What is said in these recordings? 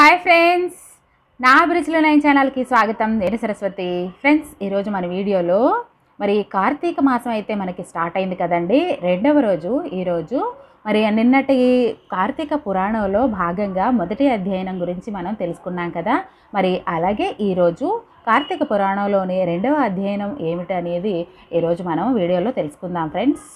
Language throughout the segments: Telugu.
హాయ్ ఫ్రెండ్స్ నా అభిరుచిలో నైన్ ఛానల్కి స్వాగతం నేను సరస్వతి ఫ్రెండ్స్ ఈరోజు మన వీడియోలో మరి కార్తీక మాసం అయితే మనకి స్టార్ట్ అయింది కదండి రెండవ రోజు ఈరోజు మరి నిన్నటి కార్తీక పురాణంలో భాగంగా మొదటి అధ్యయనం గురించి మనం తెలుసుకున్నాం కదా మరి అలాగే ఈరోజు కార్తీక పురాణంలోని రెండవ అధ్యయనం ఏమిటనేది ఈరోజు మనం వీడియోలో తెలుసుకుందాం ఫ్రెండ్స్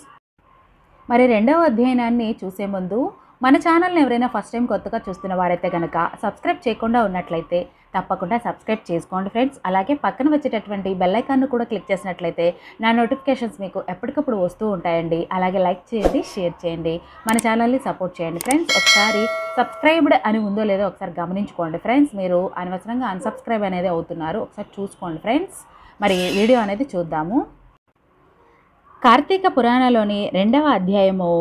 మరి రెండవ అధ్యయనాన్ని చూసే ముందు మన ఛానల్ని ఎవరైనా ఫస్ట్ టైం కొత్తగా చూస్తున్న వారైతే కనుక సబ్స్క్రైబ్ చేయకుండా ఉన్నట్లయితే తప్పకుండా సబ్స్క్రైబ్ చేసుకోండి ఫ్రెండ్స్ అలాగే పక్కన వచ్చేటటువంటి బెల్లైకాన్ను కూడా క్లిక్ చేసినట్లయితే నా నోటిఫికేషన్స్ మీకు ఎప్పటికప్పుడు వస్తూ ఉంటాయండి అలాగే లైక్ చేయండి షేర్ చేయండి మన ఛానల్ని సపోర్ట్ చేయండి ఫ్రెండ్స్ ఒకసారి సబ్స్క్రైబ్డ్ అని ఉందో లేదో ఒకసారి గమనించుకోండి ఫ్రెండ్స్ మీరు అనవసరంగా అన్సబ్స్క్రైబ్ అనేది అవుతున్నారు ఒకసారి చూసుకోండి ఫ్రెండ్స్ మరి వీడియో అనేది చూద్దాము కార్తీక పురాణంలోని రెండవ అధ్యాయము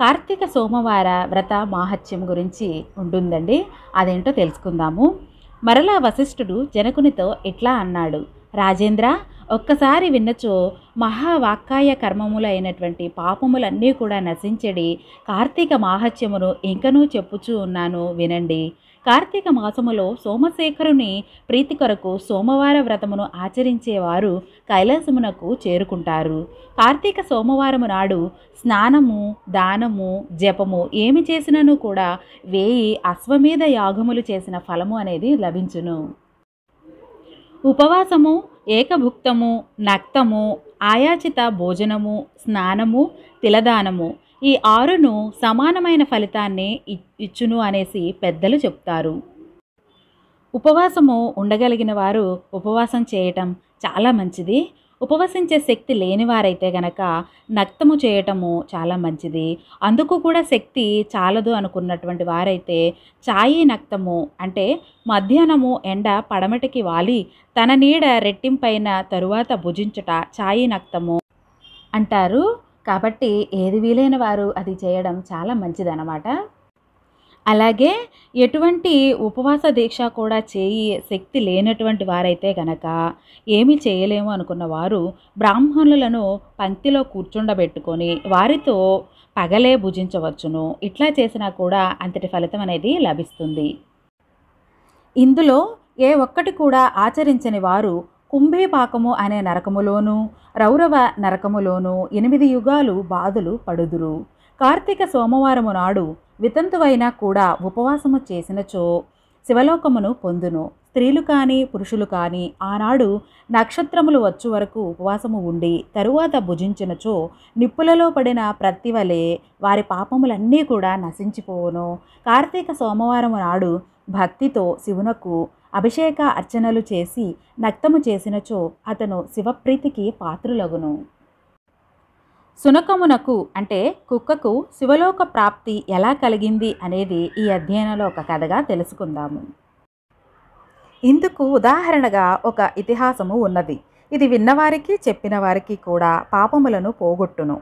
కార్తీక సోమవార వ్రత మాహత్యం గురించి ఉంటుందండి అదేంటో తెలుసుకుందాము మరలా వశిష్ఠుడు జనకునితో ఇట్లా అన్నాడు రాజేంద్ర ఒక్కసారి విన్నచో మహావాక్కాయ కర్మములైనటువంటి పాపములన్నీ కూడా నశించడి కార్తీక మాహత్యమును ఇంకనూ చెప్పుచూ ఉన్నాను వినండి కార్తీక మాసములో సోమశేఖరుని ప్రీతికరకు సోమవార వ్రతమును ఆచరించేవారు కైలాసమునకు చేరుకుంటారు కార్తీక సోమవారము నాడు స్నానము దానము జపము ఏమి చేసినను కూడా వేయి అశ్వమేధ యాగములు చేసిన ఫలము అనేది లభించును ఉపవాసము ఏకభుక్తము నక్తము ఆయాచిత భోజనము స్నానము తిలదానము ఈ ఆరును సమానమైన ఫలితాన్నే ఇచ్చును అనేసి పెద్దలు చెప్తారు ఉపవాసము ఉండగలిగిన వారు ఉపవాసం చేయటం చాలా మంచిది ఉపవసించే శక్తి లేనివారైతే గనక నక్తము చేయటము చాలా మంచిది అందుకు కూడా శక్తి చాలదు అనుకున్నటువంటి వారైతే ఛాయి నక్తము అంటే మధ్యాహ్నము ఎండ పడమటికి వాలి తన నీడ రెట్టింపైన తరువాత భుజించుట ఛాయి నక్తము అంటారు కాబట్టి ఏది వీలైన వారు అది చేయడం చాలా మంచిదన్నమాట అలాగే ఎటువంటి ఉపవాస దీక్ష కూడా చేయి శక్తి లేనటువంటి వారైతే గనక ఏమి చేయలేము అనుకున్న వారు బ్రాహ్మణులను పంక్తిలో కూర్చుండబెట్టుకొని వారితో పగలే భుజించవచ్చును ఇట్లా చేసినా కూడా అంతటి ఫలితం అనేది లభిస్తుంది ఇందులో ఏ ఒక్కటి కూడా ఆచరించని వారు కుంభేపాకము అనే నరకములోనూ రౌరవ నరకములోనూ ఎనిమిది యుగాలు బాధలు పడుదురు కార్తీక సోమవారము నాడు వితంతువైనా కూడా ఉపవాసము చేసినచో శివలోకమును పొందును స్త్రీలు కానీ పురుషులు కానీ ఆనాడు నక్షత్రములు వచ్చు వరకు ఉపవాసము ఉండి తరువాత భుజించినచో నిప్పులలో పడిన ప్రతివలే వారి పాపములన్నీ కూడా నశించిపోవును కార్తీక సోమవారము నాడు భక్తితో శివునకు అభిషేక అర్చనలు చేసి నక్తము చేసినచో అతను శివప్రీతికి పాత్రులగును సునకమునకు అంటే కుక్కకు శివలోక ప్రాప్తి ఎలా కలిగింది అనేది ఈ అధ్యయనంలో ఒక కథగా తెలుసుకుందాము ఇందుకు ఉదాహరణగా ఒక ఇతిహాసము ఉన్నది ఇది విన్నవారికి చెప్పిన వారికి కూడా పాపములను పోగొట్టును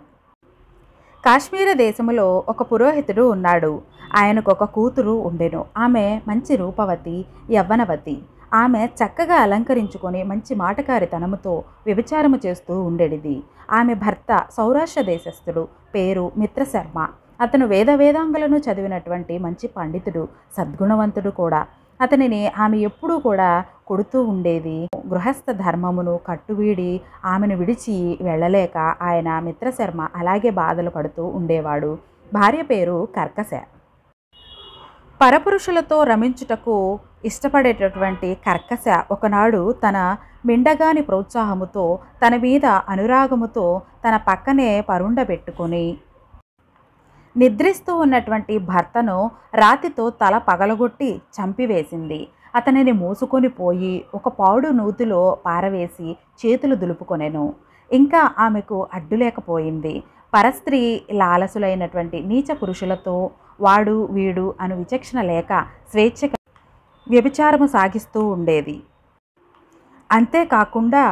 కాశ్మీర దేశములో ఒక పురోహితుడు ఉన్నాడు ఆయనకు ఒక కూతురు ఉండెను ఆమె మంచి రూపవతి యవ్వనవతి ఆమె చక్కగా అలంకరించుకొని మంచి మాటకారితనముతో వ్యభిచారము చేస్తూ ఉండేది ఆమె భర్త సౌరాష్ట్ర దేశస్థుడు పేరు మిత్రశర్మ అతను వేద వేదాంగులను చదివినటువంటి మంచి పండితుడు సద్గుణవంతుడు కూడా అతనిని ఆమె ఎప్పుడూ కూడా కొడుతూ ఉండేది గృహస్థ ధర్మమును కట్టువీడి ఆమెను విడిచి వెళ్ళలేక ఆయన మిత్రశర్మ అలాగే బాధలు పడుతూ ఉండేవాడు భార్య పేరు కర్కశ పరపురుషులతో రమించుటకు ఇష్టపడేటటువంటి కర్కశ ఒకనాడు తన మిండగాని ప్రోత్సాహముతో తన మీద అనురాగముతో తన పక్కనే పరుండబెట్టుకొని నిద్రిస్తూ ఉన్నటువంటి భర్తను రాతితో తల పగలగొట్టి చంపివేసింది అతనిని మూసుకొని పోయి ఒక పావుడు నూతిలో పారవేసి చేతులు దులుపుకొనెను ఇంకా ఆమెకు అడ్డు లేకపోయింది పరస్త్రీ లాలసులైనటువంటి నీచ పురుషులతో వాడు వీడు అను విచక్షణ లేక స్వేచ్ఛ వ్యభిచారము సాగిస్తూ ఉండేది అంతేకాకుండా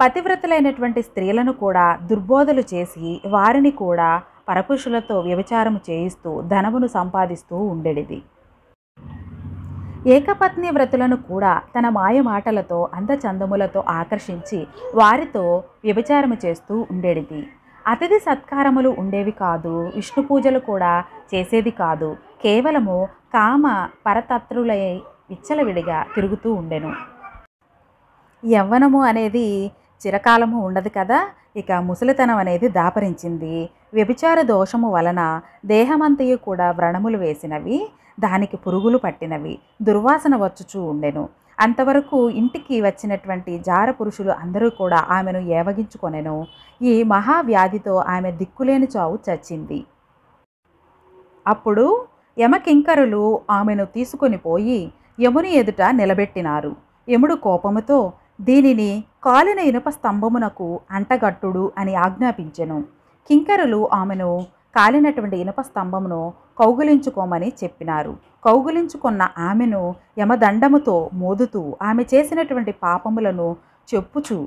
పతివ్రతలైనటువంటి స్త్రీలను కూడా దుర్బోధలు చేసి వారిని కూడా పరపురుషులతో వ్యభిచారము చేయిస్తూ ధనమును సంపాదిస్తూ ఉండేది ఏకపత్ని వ్రతులను కూడా తన మాయ మాటలతో అందచందములతో ఆకర్షించి వారితో వ్యభిచారము చేస్తూ ఉండేది అతిథి సత్కారములు ఉండేవి కాదు విష్ణు పూజలు కూడా చేసేది కాదు కేవలము కామ పరతత్రులై విచ్చలవిడిగా తిరుగుతూ ఉండెను యవ్వనము అనేది చిరకాలము ఉండదు కదా ఇక ముసలితనం అనేది దాపరించింది వ్యభిచార దోషము వలన దేహమంతయు కూడా వ్రణములు వేసినవి దానికి పురుగులు పట్టినవి దుర్వాసన వచ్చుచూ ఉండెను అంతవరకు ఇంటికి వచ్చినటువంటి జార పురుషులు అందరూ కూడా ఆమెను ఏవగించుకొనెను ఈ మహావ్యాధితో ఆమె దిక్కులేని చావు చచ్చింది అప్పుడు యమకింకరులు ఆమెను తీసుకొని పోయి యముని ఎదుట నిలబెట్టినారు యముడు కోపముతో దీనిని కాలిన ఇనుప స్తంభమునకు అంటగట్టుడు అని ఆజ్ఞాపించెను కింకరులు ఆమెను కాలినటువంటి ఇనుప స్తంభమును కౌగులించుకోమని చెప్పినారు కౌగులించుకున్న ఆమెను యమదండముతో మోదుతూ ఆమె చేసినటువంటి పాపములను చెప్పుచు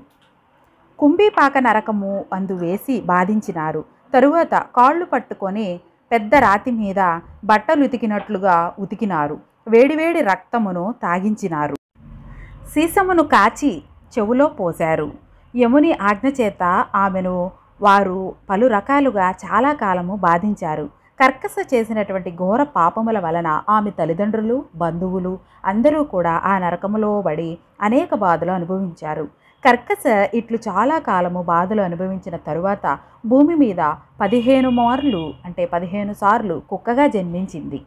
కుంభీపాక నరకము అందు వేసి బాధించినారు తరువాత కాళ్ళు పట్టుకొని పెద్ద రాతి మీద బట్టలు ఉతికినట్లుగా ఉతికినారు వేడివేడి రక్తమును తాగించినారు సీసమును కాచి చెవులో పోశారు యముని ఆజ్ఞ చేత ఆమెను వారు పలు రకాలుగా చాలా కాలము బాధించారు కర్కస చేసినటువంటి ఘోర పాపముల వలన ఆమె తల్లిదండ్రులు బంధువులు అందరూ కూడా ఆ నరకములో పడి అనేక బాధలు అనుభవించారు కర్కస ఇట్లు చాలా కాలము బాధలు అనుభవించిన తరువాత భూమి మీద పదిహేను మార్లు అంటే పదిహేను సార్లు కుక్కగా జన్మించింది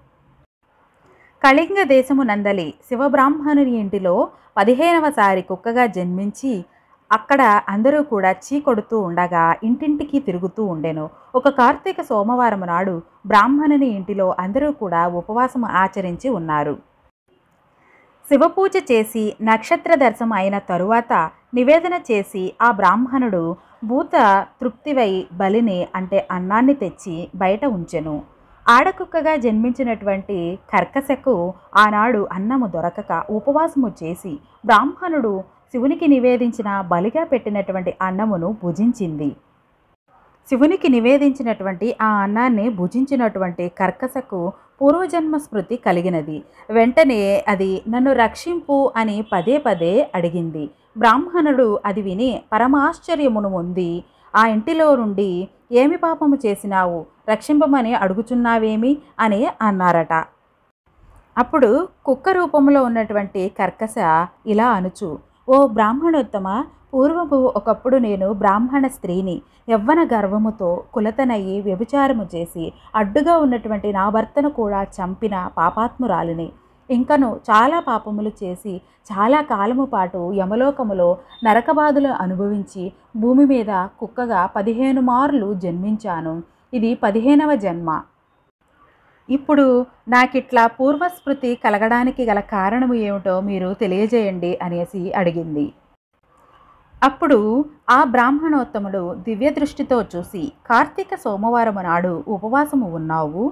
కళింగ దేశము నందలి శివబ్రాహ్మణుని ఇంటిలో పదిహేనవసారి కుక్కగా జన్మించి అక్కడ అందరూ కూడా చీ కొడుతూ ఉండగా ఇంటింటికి తిరుగుతూ ఉండెను ఒక కార్తీక సోమవారం నాడు బ్రాహ్మణుని ఇంటిలో అందరూ కూడా ఉపవాసం ఆచరించి ఉన్నారు శివపూజ చేసి నక్షత్ర దర్శనం అయిన తరువాత నివేదన చేసి ఆ బ్రాహ్మణుడు భూత తృప్తివై బలిని అంటే అన్నాన్ని తెచ్చి బయట ఉంచెను ఆడకుక్కగా జన్మించినటువంటి కర్కశకు ఆనాడు అన్నము దొరకక ఉపవాసము చేసి బ్రాహ్మణుడు శివునికి నివేదించిన బలిగా పెట్టినటువంటి అన్నమును భుజించింది శివునికి నివేదించినటువంటి ఆ అన్నాన్ని భుజించినటువంటి కర్కశకు పూర్వజన్మ స్మృతి కలిగినది వెంటనే అది నన్ను రక్షింపు అని పదే పదే అడిగింది బ్రాహ్మణుడు అది విని పరమాశ్చర్యమును ఉంది ఆ ఇంటిలో నుండి ఏమి పాపము చేసినావు రక్షింపమని అడుగుచున్నావేమి అని అన్నారట అప్పుడు కుక్క రూపంలో ఉన్నటువంటి కర్కశ ఇలా అనుచు ఓ బ్రాహ్మణోత్తమ పూర్వపు ఒకప్పుడు నేను బ్రాహ్మణ స్త్రీని యవ్వన గర్వముతో కులతనయ్యి వ్యభిచారము చేసి అడ్డుగా ఉన్నటువంటి నా భర్తను కూడా చంపిన పాపాత్మురాలిని ఇంకను చాలా పాపములు చేసి చాలా కాలము పాటు యమలోకములో నరకబాధలు అనుభవించి భూమి మీద కుక్కగా పదిహేను మార్లు జన్మించాను ఇది పదిహేనవ జన్మ ఇప్పుడు నాకిట్లా పూర్వస్మృతి కలగడానికి గల కారణము ఏమిటో మీరు తెలియజేయండి అనేసి అడిగింది అప్పుడు ఆ బ్రాహ్మణోత్తముడు దివ్య దృష్టితో చూసి కార్తీక సోమవారం నాడు ఉపవాసము ఉన్నావు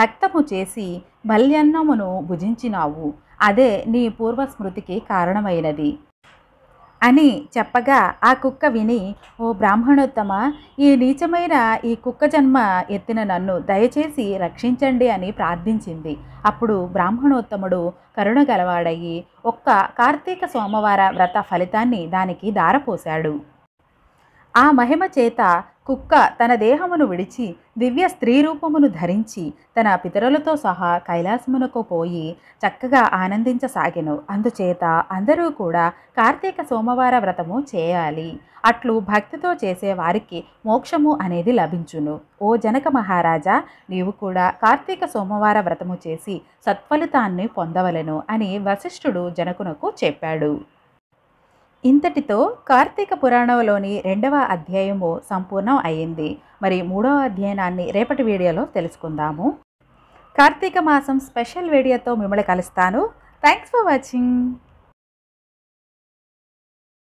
నక్తము చేసి మల్యన్నమును భుజించినావు అదే నీ పూర్వస్మృతికి కారణమైనది అని చెప్పగా ఆ కుక్క విని ఓ బ్రాహ్మణోత్తమ ఈ నీచమైన ఈ కుక్క జన్మ ఎత్తిన నన్ను దయచేసి రక్షించండి అని ప్రార్థించింది అప్పుడు బ్రాహ్మణోత్తముడు కరుణ గలవాడయ్యి ఒక్క కార్తీక సోమవార వ్రత ఫలితాన్ని దానికి దారపోశాడు ఆ మహిమ చేత కుక్క తన దేహమును విడిచి దివ్య స్త్రీ రూపమును ధరించి తన పితరులతో సహా కైలాసమునకు పోయి చక్కగా ఆనందించసాగెను అందుచేత అందరూ కూడా కార్తీక సోమవార వ్రతము చేయాలి అట్లు భక్తితో చేసే వారికి మోక్షము అనేది లభించును ఓ జనక మహారాజా నీవు కూడా కార్తీక సోమవార వ్రతము చేసి సత్ఫలితాన్ని పొందవలను అని వశిష్ఠుడు జనకునకు చెప్పాడు ఇంతటితో కార్తీక పురాణంలోని రెండవ అధ్యాయము సంపూర్ణం అయ్యింది మరి మూడవ అధ్యయనాన్ని రేపటి వీడియోలో తెలుసుకుందాము కార్తీక మాసం స్పెషల్ వీడియోతో మిమ్మల్ని కలుస్తాను థ్యాంక్స్ ఫర్ వాచింగ్